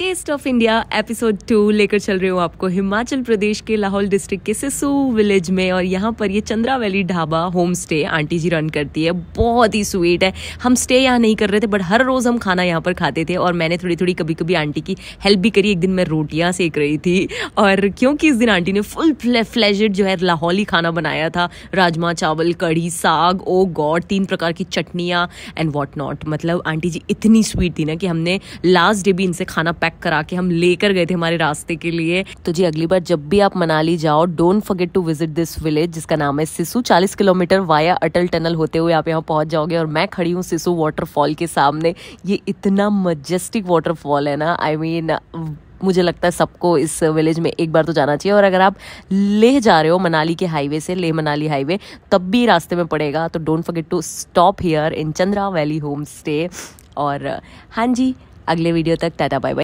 test of India episode two लेकर चल रही हूँ आपको हिमाचल प्रदेश के लाहौल डिस्ट्रिक्ट के सिसु विलेज में और यहाँ पर ये Chandra valley dhaba home stay aunty ji run करती है बहुत ही स्वीट है हम स्टे यहाँ नहीं कर रहे थे बट हर रोज़ हम खाना यहाँ पर खाते थे और मैंने थोड़ी थोड़ी कभी कभी आंटी की हेल्प भी करी एक दिन मैं रोटियाँ सेक रही थी और क्योंकि इस दिन आंटी ने फुल फ्लैज जो है लाहौली खाना बनाया था राजमा चावल कढ़ी साग ओ oh गॉड तीन प्रकार की चटनियाँ एंड वॉट नॉट मतलब आंटी जी इतनी स्वीट थी ना कि हमने लास्ट डे भी इनसे खाना पैक पैक करा के हम लेकर गए थे हमारे रास्ते के लिए तो जी अगली बार जब भी आप मनाली जाओ don't forget to visit this village जिसका नाम है सिसु चालीस किलोमीटर वाया अटल टनल होते हुए आप यहाँ पहुंच जाओगे और मैं खड़ी हूँ सिसु वाटरफॉल के सामने ये इतना मजेस्टिक वाटरफॉल है ना आई I मीन mean, मुझे लगता है सबको इस विलेज में एक बार तो जाना चाहिए और अगर आप लेह जा रहे हो मनाली के हाईवे से लेह मनाली हाईवे तब भी रास्ते में पड़ेगा तो don't forget to stop here in Chandra valley home stay और हाँ जी अगले वीडियो तक टाटा बाय बाय